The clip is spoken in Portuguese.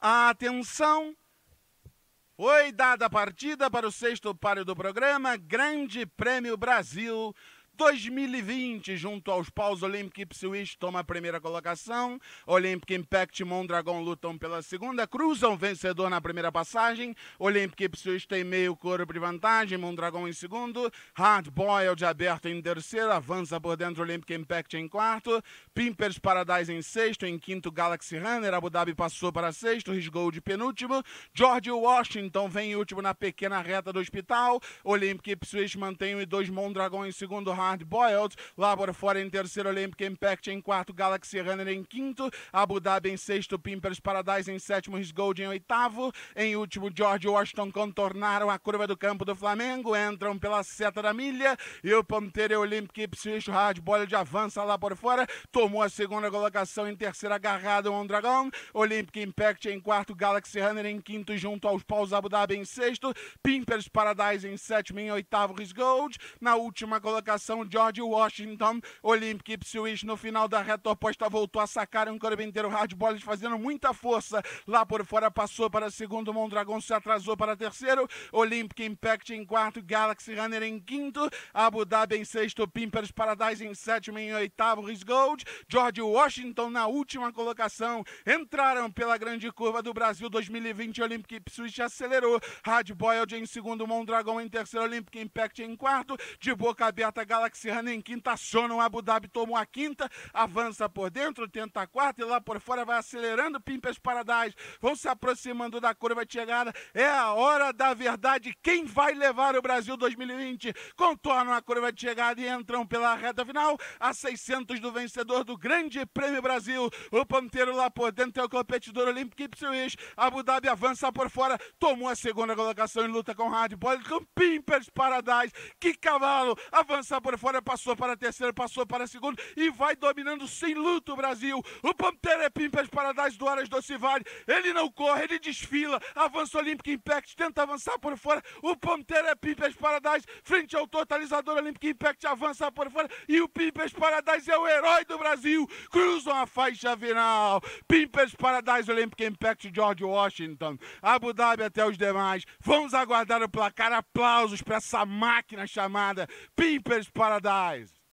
A Atenção! Foi dada a partida para o sexto páreo do programa, Grande Prêmio Brasil 2020, junto aos paus, Olympic Ipswich toma a primeira colocação, Olympic Impact e Mondragon lutam pela segunda, cruzam vencedor na primeira passagem, Olympic Ipswich tem meio couro de vantagem, Mondragon em segundo, Hard de aberto em terceiro, avança por dentro Olympic Impact em quarto, Pimpers Paradise em sexto, em quinto Galaxy Runner, Abu Dhabi passou para sexto, Risgold de penúltimo, George Washington vem em último na pequena reta do hospital, Olympic Ipswich mantém o e dois Mondragon em segundo, Hard Hard Boiled, por fora em terceiro, Olympic Impact em quarto, Galaxy Runner em quinto, Abu Dhabi em sexto, Pimpers Paradise em sétimo, His Gold em oitavo, em último, George Washington contornaram a curva do campo do Flamengo, entram pela seta da milha e o Panteira Olympic Ipswich Hard Boiled avança lá por fora, tomou a segunda colocação em terceira, agarrado um dragão, Olympic Impact em quarto, Galaxy Runner em quinto, junto aos paus Abu Dhabi em sexto, Pimpers Paradise em sétimo, em oitavo, His Gold, na última colocação então, George Washington, Olympic Ipswich, no final da reta oposta voltou a sacar um Corbenteiro Hard Bolas fazendo muita força, lá por fora passou para segundo, Mondragon se atrasou para terceiro, Olympic Impact em quarto, Galaxy Runner em quinto, Abu Dhabi em sexto, Pimpers Paradise em sétimo, em oitavo, Riz Gold, George Washington na última colocação, entraram pela grande curva do Brasil 2020, Olympic Ipswich acelerou, Hard em segundo, Mondragon em terceiro, Olympic Impact em quarto, de boca aberta, Galaxy Galaxy Runner em quinta aciona o Abu Dhabi, tomou a quinta, avança por dentro, tenta a quarta e lá por fora vai acelerando Pimpas Paradise, vão se aproximando da curva de chegada, é a hora da verdade, quem vai levar o Brasil 2020? Contornam a curva de chegada e entram pela reta final, a 600 do vencedor do Grande Prêmio Brasil, o ponteiro lá por dentro é o competidor olímpico Ipswich, Abu Dhabi avança por fora, tomou a segunda colocação em luta com o Rádio Poli, Pimpers Paradise, que cavalo, avança por por fora, passou para terceiro, passou para segundo e vai dominando sem luto o Brasil. O Pantera é Pimpas Paradise do Aras do Civale. Ele não corre, ele desfila. Avança o Olympic Impact, tenta avançar por fora. O Pantera é Pimpas Paradise, frente ao totalizador Olympic Impact, avança por fora. E o Pimpas Paradise é o herói do Brasil. Cruzam a faixa final. Pimpas Paradise Olympic Impact, George Washington. Abu Dhabi até os demais. Vamos aguardar o placar. Aplausos para essa máquina chamada Pimpers Paradise.